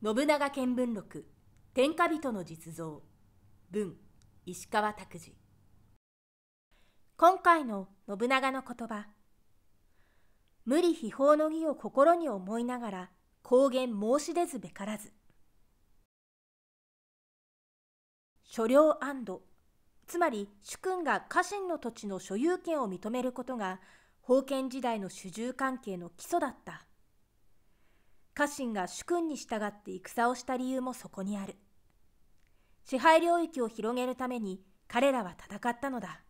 信長見聞録天下人の実像文石川拓司今回の信長の言葉無理秘宝の儀を心に思いながら公言申し出ずべからず所領安堵つまり主君が家臣の土地の所有権を認めることが封建時代の主従関係の基礎だった家臣が主君に従って戦をした理由もそこにある支配領域を広げるために彼らは戦ったのだ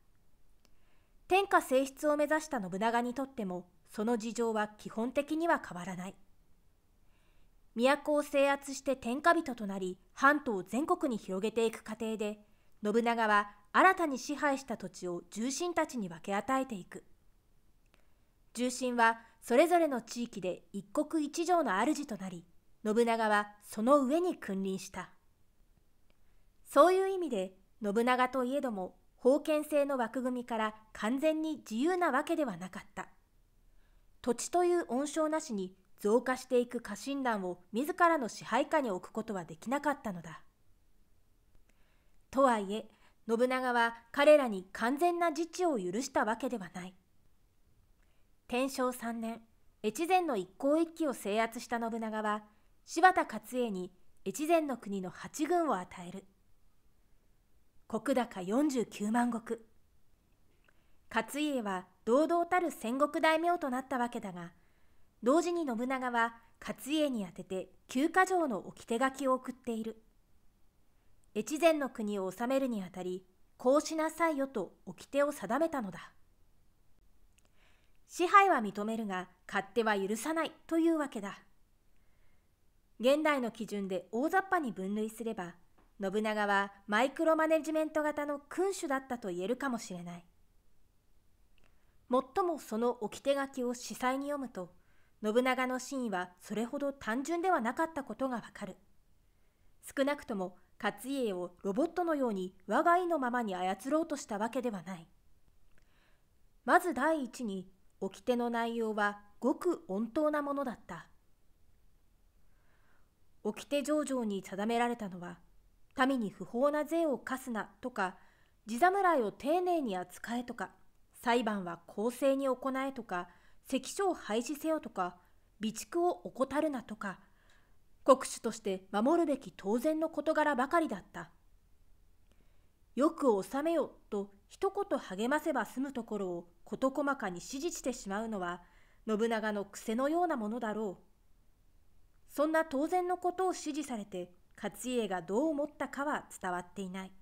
天下正室を目指した信長にとってもその事情は基本的には変わらない都を制圧して天下人となり半島を全国に広げていく過程で信長は新たに支配した土地を重臣たちに分け与えていく重臣はそれぞれの地域で一国一城の主となり信長はその上に君臨したそういう意味で信長といえども封建制の枠組みから完全に自由なわけではなかった土地という恩賞なしに増加していく家臣団を自らの支配下に置くことはできなかったのだとはいえ信長は彼らに完全な自治を許したわけではない。天正3年越前の一向一揆を制圧した信長は柴田勝家に越前の国の8軍を与える石高49万石勝家は堂々たる戦国大名となったわけだが同時に信長は勝家に宛てて旧か城の掟書きを送っている越前の国を治めるにあたりこうしなさいよと掟を定めたのだ支配は認めるが勝手は許さないというわけだ現代の基準で大雑把に分類すれば信長はマイクロマネジメント型の君主だったと言えるかもしれないもっともそのき手書きを司祭に読むと信長の真意はそれほど単純ではなかったことがわかる少なくとも勝家をロボットのように我が意のままに操ろうとしたわけではないまず第一に掟の内容はごく穏当なものだった。掟上場に定められたのは、民に不法な税を課すなとか、地侍を丁寧に扱えとか、裁判は公正に行えとか、関所を廃止せよとか、備蓄を怠るなとか、国主として守るべき当然の事柄ばかりだった。よく治めよと一言励ませば済むところを事細かに指示してしまうのは信長の癖のようなものだろうそんな当然のことを指示されて勝家がどう思ったかは伝わっていない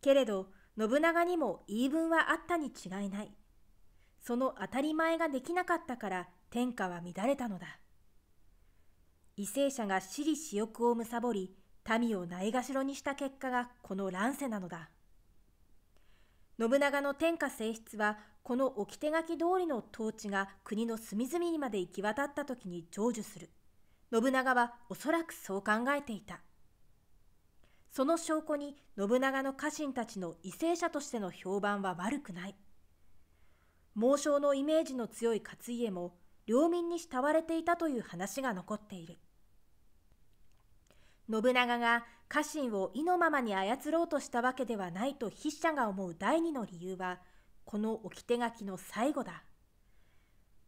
けれど信長にも言い分はあったに違いないその当たり前ができなかったから天下は乱れたのだ為政者が私利私欲をむさぼり民をないがしろにした結果がこの乱世なのだ。信長の天下正室はこの掟書き通りの統治が国の隅々にまで行き渡った時に成就する信長はおそらくそう考えていたその証拠に信長の家臣たちの為政者としての評判は悪くない猛将のイメージの強い勝家も領民に慕われていたという話が残っている信長が家臣を意のままに操ろうとしたわけではないと筆者が思う第二の理由はこの置き手書きの最後だ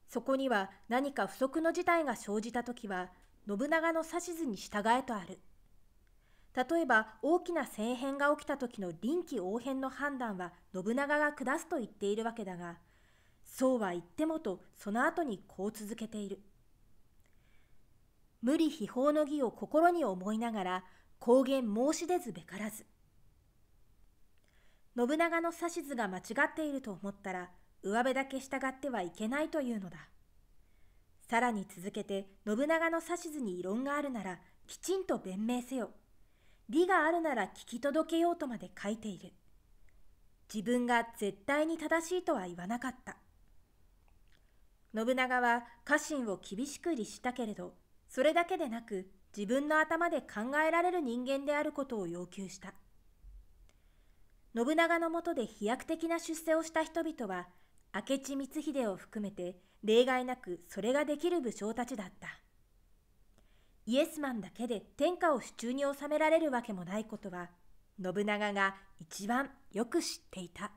そこには何か不測の事態が生じた時は信長の指図に従えとある例えば大きな政変が起きた時の臨機応変の判断は信長が下すと言っているわけだがそうは言ってもとその後にこう続けている「無理秘宝の儀を心に思いながら公言申し出ずべからず信長の指図が間違っていると思ったら上辺だけ従ってはいけないというのださらに続けて信長の指図に異論があるならきちんと弁明せよ理があるなら聞き届けようとまで書いている自分が絶対に正しいとは言わなかった信長は家臣を厳しく律したけれどそれだけでなく自分の頭で考えられる人間であることを要求した信長のもとで飛躍的な出世をした人々は明智光秀を含めて例外なくそれができる武将たちだったイエスマンだけで天下を手中に収められるわけもないことは信長が一番よく知っていた。